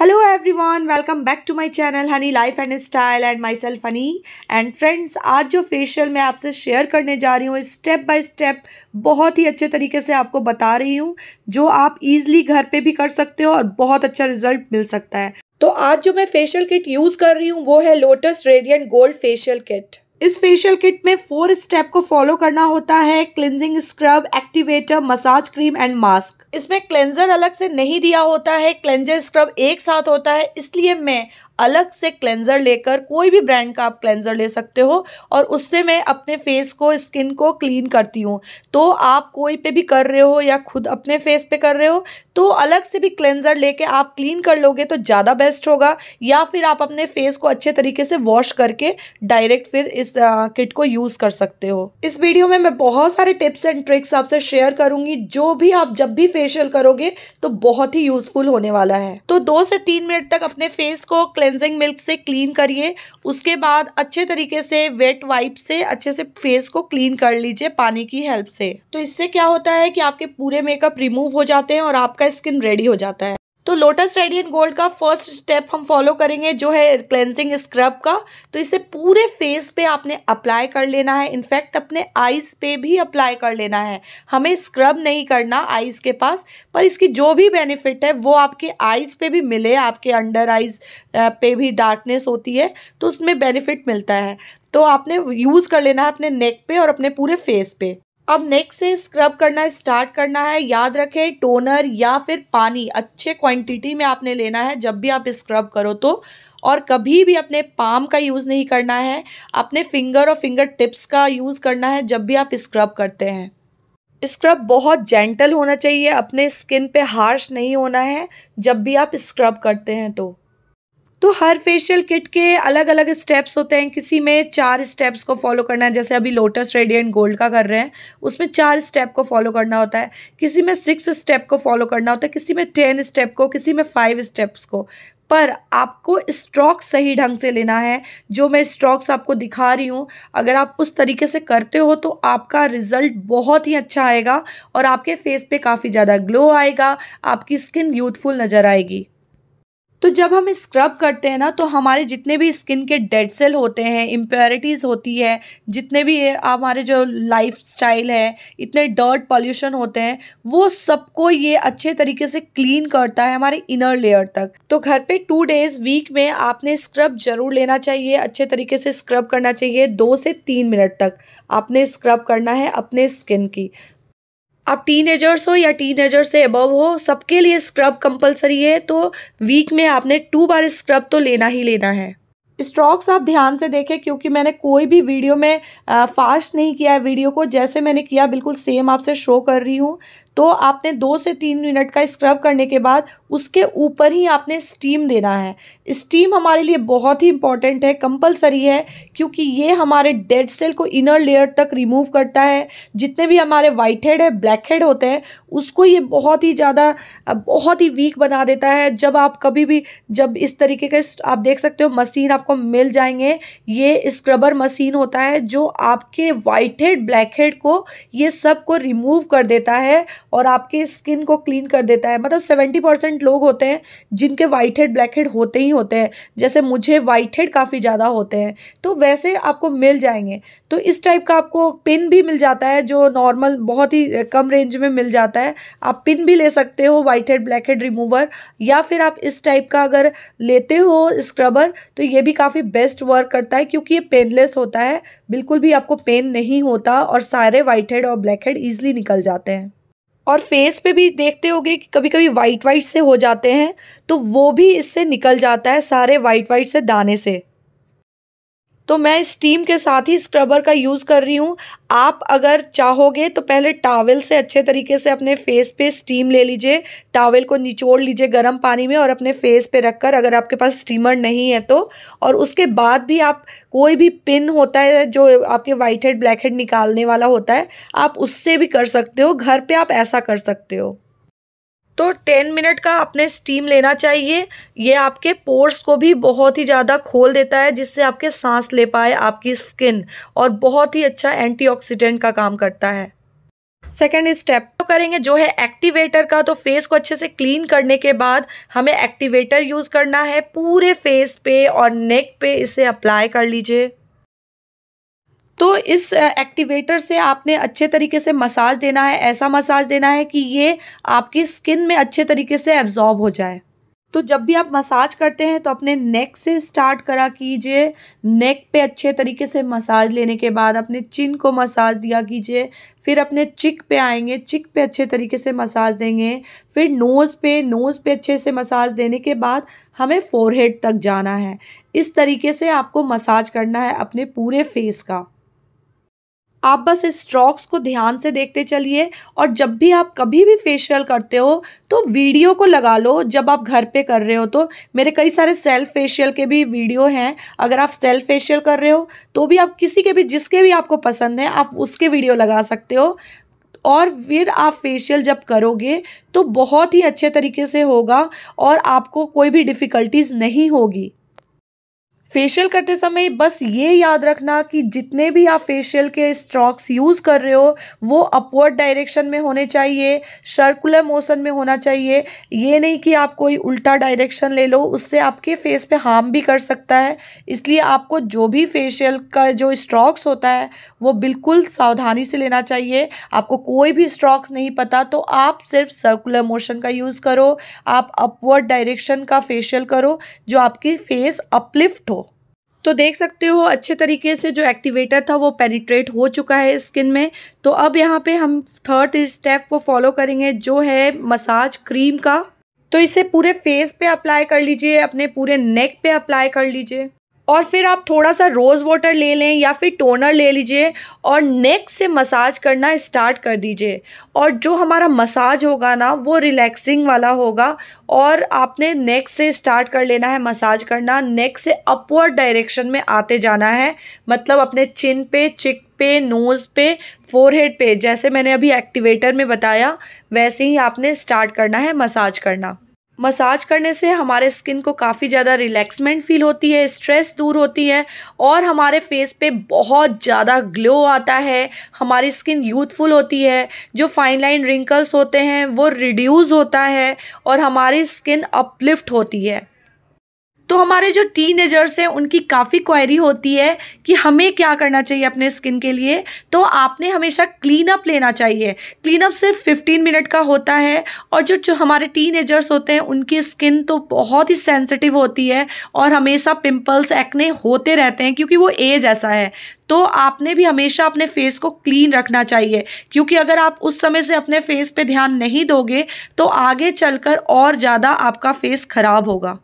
hello everyone welcome back to my channel Honey Life and Style and myself Honey and friends आज जो facial मैं आपसे share करने जा रही हूँ स्टेप बाय स्टेप बहुत ही अच्छे तरीके से आपको बता रही हूँ जो आप इजीली घर पे भी कर सकते हो और बहुत अच्छा रिजल्ट मिल सकता है तो आज जो मैं फेशियल किट यूज़ कर रही हूँ वो है Lotus Radiant gold facial kit इस फेशियल किट में फोर स्टेप को फॉलो करना होता है cleansing scrub activator massage cream and mask इसमें क्लेंजर अलग से नहीं दिया होता है क्लेंजर स्क्रब एक साथ होता है इसलिए मैं अलग से क्लेंजर लेकर कोई भी ब्रांड का आप क्लेंजर ले सकते हो और उससे मैं अपने फेस को स्किन को क्लीन करती हूँ तो आप कोई पे भी कर रहे हो या खुद अपने फेस पे कर रहे हो तो अलग से भी क्लेंजर लेके आप क्लीन कर लोगे तो ज़्यादा बेस्ट होगा या फिर आप अपने फेस को अच्छे तरीके से वॉश करके डायरेक्ट फिर इस इस किट को यूज़ कर सकते हो इस वीडियो में मैं बहुत सारे टिप्स एंड ट्रिक्स आपसे शेयर करूंगी जो भी आप जब भी फेशियल करोगे तो बहुत ही यूजफुल होने वाला है तो दो से तीन मिनट तक अपने फेस को क्लेंजिंग मिल्क से क्लीन करिए उसके बाद अच्छे तरीके से वेट वाइप से अच्छे से फेस को क्लीन कर लीजिए पानी की हेल्प से तो इससे क्या होता है कि आपके पूरे मेकअप रिमूव हो जाते हैं और आपका स्किन रेडी हो जाता है तो लोटस रेडियंट गोल्ड का फर्स्ट स्टेप हम फॉलो करेंगे जो है क्लेंजिंग स्क्रब का तो इसे पूरे फेस पे आपने अप्लाई कर लेना है इनफैक्ट अपने आइज़ पे भी अप्लाई कर लेना है हमें स्क्रब नहीं करना आइज़ के पास पर इसकी जो भी बेनिफिट है वो आपके आइज़ पे भी मिले आपके अंडर आइज़ पे भी डार्कनेस होती है तो उसमें बेनिफिट मिलता है तो आपने यूज़ कर लेना है अपने नेक पे और अपने पूरे फेस पे अब नेक्स्ट से स्क्रब करना स्टार्ट करना है याद रखें टोनर या फिर पानी अच्छे क्वांटिटी में आपने लेना है जब भी आप स्क्रब करो तो और कभी भी अपने पाम का यूज़ नहीं करना है अपने फिंगर और फिंगर टिप्स का यूज़ करना है जब भी आप स्क्रब करते हैं स्क्रब बहुत जेंटल होना चाहिए अपने स्किन पे हार्श नहीं होना है जब भी आप स्क्रब करते हैं तो तो हर फेशियल किट के अलग अलग स्टेप्स होते हैं किसी में चार स्टेप्स को फॉलो करना है जैसे अभी लोटस रेडियंट गोल्ड का कर रहे हैं उसमें चार स्टेप को फॉलो करना होता है किसी में सिक्स स्टेप को फॉलो करना होता है किसी में टेन स्टेप को किसी में फाइव स्टेप्स को पर आपको स्ट्रोक सही ढंग से लेना है जो मैं स्ट्रोक्स आपको दिखा रही हूँ अगर आप उस तरीके से करते हो तो आपका रिजल्ट बहुत ही अच्छा आएगा और आपके फेस पे काफ़ी ज़्यादा ग्लो आएगा आपकी स्किन यूथफुल नज़र आएगी तो जब हम स्क्रब करते हैं ना तो हमारे जितने भी स्किन के डेड सेल होते हैं इम्प्योरिटीज़ होती है जितने भी हमारे जो लाइफ स्टाइल है इतने डर्ट पॉल्यूशन होते हैं वो सबको ये अच्छे तरीके से क्लीन करता है हमारे इनर लेयर तक तो घर पे टू डेज़ वीक में आपने स्क्रब ज़रूर लेना चाहिए अच्छे तरीके से स्क्रब करना चाहिए दो से तीन मिनट तक आपने स्क्रब करना है अपने स्किन की आप टीनेजर्स हो या टीनेजर से अबव हो सबके लिए स्क्रब कंपलसरी है तो वीक में आपने टू बार स्क्रब तो लेना ही लेना है स्ट्रोक्स आप ध्यान से देखें क्योंकि मैंने कोई भी वीडियो में फास्ट नहीं किया है वीडियो को जैसे मैंने किया बिल्कुल सेम आपसे शो कर रही हूँ तो आपने दो से तीन मिनट का स्क्रब करने के बाद उसके ऊपर ही आपने स्टीम देना है स्टीम हमारे लिए बहुत ही इंपॉर्टेंट है कंपलसरी है क्योंकि ये हमारे डेड सेल को इनर लेयर तक रिमूव करता है जितने भी हमारे वाइट हेड है ब्लैक हेड होते हैं उसको ये बहुत ही ज़्यादा बहुत ही वीक बना देता है जब आप कभी भी जब इस तरीके के आप देख सकते हो मशीन आपको मिल जाएंगे ये स्क्रबर मशीन होता है जो आपके वाइट हेड ब्लैक हेड को ये सब को रिमूव कर देता है और आपके स्किन को क्लीन कर देता है मतलब सेवेंटी परसेंट लोग होते हैं जिनके वाइट हेड ब्लैक हेड होते ही होते हैं जैसे मुझे वाइट हेड काफ़ी ज़्यादा होते हैं तो वैसे आपको मिल जाएंगे तो इस टाइप का आपको पिन भी मिल जाता है जो नॉर्मल बहुत ही कम रेंज में मिल जाता है आप पिन भी ले सकते हो whitehead blackhead remover या फिर आप इस टाइप का अगर लेते हो स्क्रबर तो ये भी काफ़ी बेस्ट वर्क करता है क्योंकि ये पेनलेस होता है बिल्कुल भी आपको पेन नहीं होता और सारे वाइट हेड और ब्लैक हेड ईजिली निकल जाते हैं और फेस पे भी देखते होगे कि कभी कभी वाइट वाइट से हो जाते हैं तो वो भी इससे निकल जाता है सारे वाइट वाइट से दाने से तो मैं स्टीम के साथ ही स्क्रबर का यूज़ कर रही हूँ आप अगर चाहोगे तो पहले टावल से अच्छे तरीके से अपने फेस पे स्टीम ले लीजिए टावल को निचोड़ लीजिए गर्म पानी में और अपने फेस पे रखकर अगर आपके पास स्टीमर नहीं है तो और उसके बाद भी आप कोई भी पिन होता है जो आपके वाइट हेड ब्लैक हेड निकालने वाला होता है आप उससे भी कर सकते हो घर पर आप ऐसा कर सकते हो तो टेन मिनट का आपने स्टीम लेना चाहिए ये आपके पोर्स को भी बहुत ही ज़्यादा खोल देता है जिससे आपके सांस ले पाए आपकी स्किन और बहुत ही अच्छा एंटीऑक्सीडेंट का काम करता है सेकेंड स्टेप तो करेंगे जो है एक्टिवेटर का तो फेस को अच्छे से क्लीन करने के बाद हमें एक्टिवेटर यूज़ करना है पूरे फेस पे और नेक पे इसे अप्लाई कर लीजिए तो इस एक्टिवेटर से आपने अच्छे तरीके से मसाज देना है ऐसा मसाज देना है कि ये आपकी स्किन में अच्छे तरीके से एब्जॉर्ब हो जाए तो जब भी आप मसाज करते हैं तो अपने नेक से स्टार्ट करा कीजिए नेक पे अच्छे तरीके से मसाज लेने के बाद अपने चिन को मसाज दिया कीजिए फिर अपने चिक पे आएंगे चिक पे अच्छे तरीके से मसाज देंगे फिर नोज़ पे नोज़ पे अच्छे से मसाज देने के बाद हमें फोरहेड तक जाना है इस तरीके से आपको मसाज करना है अपने पूरे फेस का आप बस इस स्ट्रोक्स को ध्यान से देखते चलिए और जब भी आप कभी भी फेशियल करते हो तो वीडियो को लगा लो जब आप घर पे कर रहे हो तो मेरे कई सारे सेल्फ फेशियल के भी वीडियो हैं अगर आप सेल्फ फेशियल कर रहे हो तो भी आप किसी के भी जिसके भी आपको पसंद है आप उसके वीडियो लगा सकते हो और फिर आप फेशियल जब करोगे तो बहुत ही अच्छे तरीके से होगा और आपको कोई भी डिफ़िकल्टीज़ नहीं होगी फेशियल करते समय बस ये याद रखना कि जितने भी आप फेशियल के स्ट्रोक्स यूज़ कर रहे हो वो अपवर्ड डायरेक्शन में होने चाहिए सर्कुलर मोशन में होना चाहिए ये नहीं कि आप कोई उल्टा डायरेक्शन ले लो उससे आपके फेस पे हार्म भी कर सकता है इसलिए आपको जो भी फेशियल का जो स्ट्रोक्स होता है वो बिल्कुल सावधानी से लेना चाहिए आपको कोई भी स्ट्रॉक्स नहीं पता तो आप सिर्फ सर्कुलर मोशन का यूज़ करो आप अपवर्ड डायरेक्शन का फेशियल करो जो आपकी फेस अपलिफ्ट हो तो देख सकते हो अच्छे तरीके से जो एक्टिवेटर था वो पेनिट्रेट हो चुका है स्किन में तो अब यहाँ पे हम थर्ड स्टेप को फॉलो करेंगे जो है मसाज क्रीम का तो इसे पूरे फेस पे अप्लाई कर लीजिए अपने पूरे नेक पे अप्लाई कर लीजिए और फिर आप थोड़ा सा रोज़ वाटर ले लें या फिर टोनर ले लीजिए और नेक से मसाज करना स्टार्ट कर दीजिए और जो हमारा मसाज होगा ना वो रिलैक्सिंग वाला होगा और आपने नेक से स्टार्ट कर लेना है मसाज करना नेक से अपवर्ड डायरेक्शन में आते जाना है मतलब अपने चिन पे चिक पे नोज़ पे फोरहेड पे जैसे मैंने अभी एक्टिवेटर में बताया वैसे ही आपने स्टार्ट करना है मसाज करना मसाज करने से हमारे स्किन को काफ़ी ज़्यादा रिलैक्समेंट फील होती है स्ट्रेस दूर होती है और हमारे फेस पे बहुत ज़्यादा ग्लो आता है हमारी स्किन यूथफुल होती है जो फाइन लाइन रिंकल्स होते हैं वो रिड्यूज़ होता है और हमारी स्किन अपलिफ्ट होती है तो हमारे जो टीन एजर्स हैं उनकी काफ़ी क्वायरी होती है कि हमें क्या करना चाहिए अपने स्किन के लिए तो आपने हमेशा क्लीन अप लेना चाहिए क्लीन अप सिर्फ 15 मिनट का होता है और जो जो हमारे टीन एजर्स होते हैं उनकी स्किन तो बहुत ही सेंसिटिव होती है और हमेशा पिम्पल्स एक्ने होते रहते हैं क्योंकि वो एज ऐसा है तो आपने भी हमेशा अपने फेस को क्लीन रखना चाहिए क्योंकि अगर आप उस समय से अपने फेस पे ध्यान नहीं दोगे तो आगे चलकर और ज़्यादा आपका फेस ख़राब होगा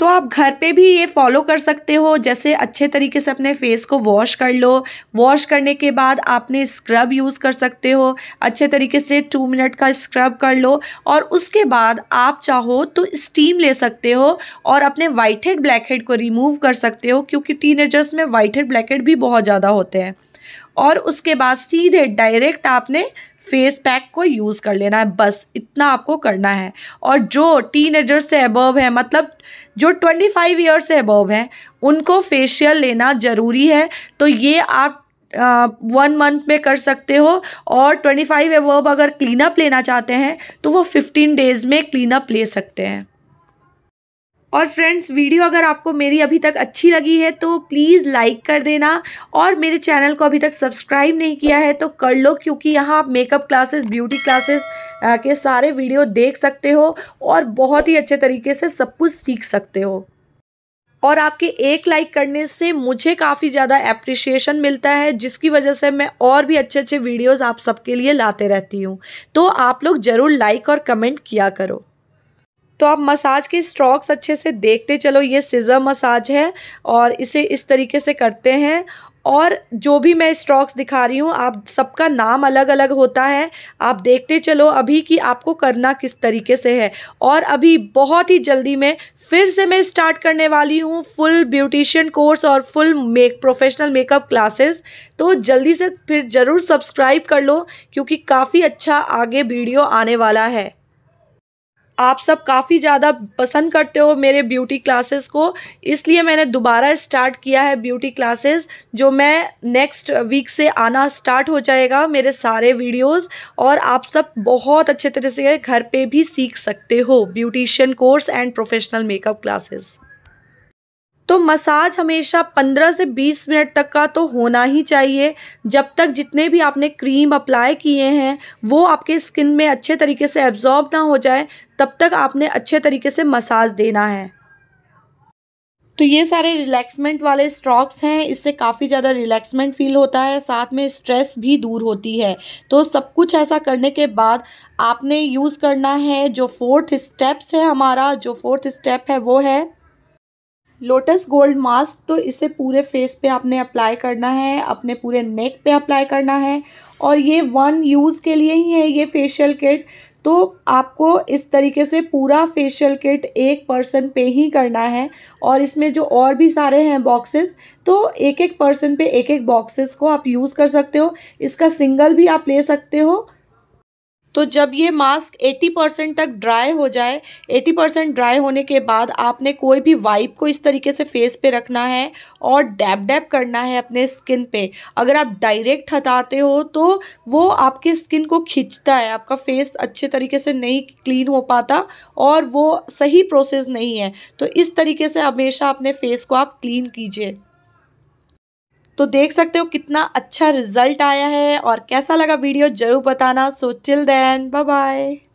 तो आप घर पे भी ये फॉलो कर सकते हो जैसे अच्छे तरीके से अपने फेस को वॉश कर लो वॉश करने के बाद आपने स्क्रब यूज़ कर सकते हो अच्छे तरीके से टू मिनट का स्क्रब कर लो और उसके बाद आप चाहो तो स्टीम ले सकते हो और अपने वाइट हेड ब्लैक हेड को रिमूव कर सकते हो क्योंकि टीनेजर्स में वाइट हेड ब्लैक हेड भी बहुत ज़्यादा होते हैं और उसके बाद सीधे डायरेक्ट आपने फेस पैक को यूज़ कर लेना है बस इतना आपको करना है और जो टीन एजर्स से अबव है मतलब जो 25 फाइव ईयर्स से अबव हैं उनको फेशियल लेना ज़रूरी है तो ये आप वन uh, मंथ में कर सकते हो और ट्वेंटी फाइव अबव अगर क्लीनअप लेना चाहते हैं तो वो फिफ्टीन डेज़ में क्लीनअप ले सकते हैं और फ्रेंड्स वीडियो अगर आपको मेरी अभी तक अच्छी लगी है तो प्लीज़ लाइक कर देना और मेरे चैनल को अभी तक सब्सक्राइब नहीं किया है तो कर लो क्योंकि यहाँ आप मेकअप क्लासेस ब्यूटी क्लासेस के सारे वीडियो देख सकते हो और बहुत ही अच्छे तरीके से सब कुछ सीख सकते हो और आपके एक लाइक करने से मुझे काफ़ी ज़्यादा एप्रिसिएशन मिलता है जिसकी वजह से मैं और भी अच्छे अच्छे वीडियोस आप सबके लिए लाते रहती हूँ तो आप लोग ज़रूर लाइक और कमेंट किया करो तो आप मसाज के स्ट्रोक्स अच्छे से देखते चलो ये सिज़र मसाज है और इसे इस तरीके से करते हैं और जो भी मैं स्ट्रोक्स दिखा रही हूँ आप सबका नाम अलग अलग होता है आप देखते चलो अभी कि आपको करना किस तरीके से है और अभी बहुत ही जल्दी में फिर से मैं स्टार्ट करने वाली हूँ फुल ब्यूटिशियन कोर्स और full make professional makeup classes तो जल्दी से फिर ज़रूर सब्सक्राइब कर लो क्योंकि काफ़ी अच्छा आगे वीडियो आने वाला है आप सब काफ़ी ज़्यादा पसंद करते हो मेरे ब्यूटी क्लासेस को इसलिए मैंने दोबारा स्टार्ट किया है ब्यूटी क्लासेस जो मैं नेक्स्ट वीक से आना स्टार्ट हो जाएगा मेरे सारे वीडियोस और आप सब बहुत अच्छे तरह से घर पे भी सीख सकते हो beautician course and professional makeup classes तो मसाज हमेशा 15 से 20 मिनट तक का तो होना ही चाहिए जब तक जितने भी आपने क्रीम अप्लाई किए हैं वो आपके स्किन में अच्छे तरीके से एब्जॉर्ब ना हो जाए तब तक आपने अच्छे तरीके से मसाज देना है तो ये सारे रिलैक्समेंट वाले स्ट्रॉक्स हैं इससे काफ़ी ज़्यादा रिलैक्समेंट फील होता है साथ में स्ट्रेस भी दूर होती है तो सब कुछ ऐसा करने के बाद आपने यूज़ करना है जो फोर्थ स्टेप्स है हमारा जो फोर्थ स्टेप है वो है लोटस गोल्ड मास्क तो इसे पूरे फेस पे आपने अप्लाई करना है अपने पूरे नेक पे अप्लाई करना है और ये वन यूज़ के लिए ही है ये फेशियल किट तो आपको इस तरीके से पूरा फेशियल किट एक पर्सन पे ही करना है और इसमें जो और भी सारे हैं बॉक्सेस तो एक एक पर्सन पे एक एक बॉक्सेस को आप यूज़ कर सकते हो इसका सिंगल भी आप ले सकते हो तो जब ये मास्क 80 परसेंट तक ड्राई हो जाए 80 परसेंट ड्राई होने के बाद आपने कोई भी वाइप को इस तरीके से फेस पे रखना है और डैप डैप करना है अपने स्किन पे अगर आप डायरेक्ट हटाते हो तो वो आपके स्किन को खींचता है आपका फेस अच्छे तरीके से नहीं क्लीन हो पाता और वो सही प्रोसेस नहीं है तो इस तरीके से हमेशा अपने फेस को आप क्लीन कीजिए तो देख सकते हो कितना अच्छा रिजल्ट आया है और कैसा लगा वीडियो ज़रूर बताना so chill then bye bye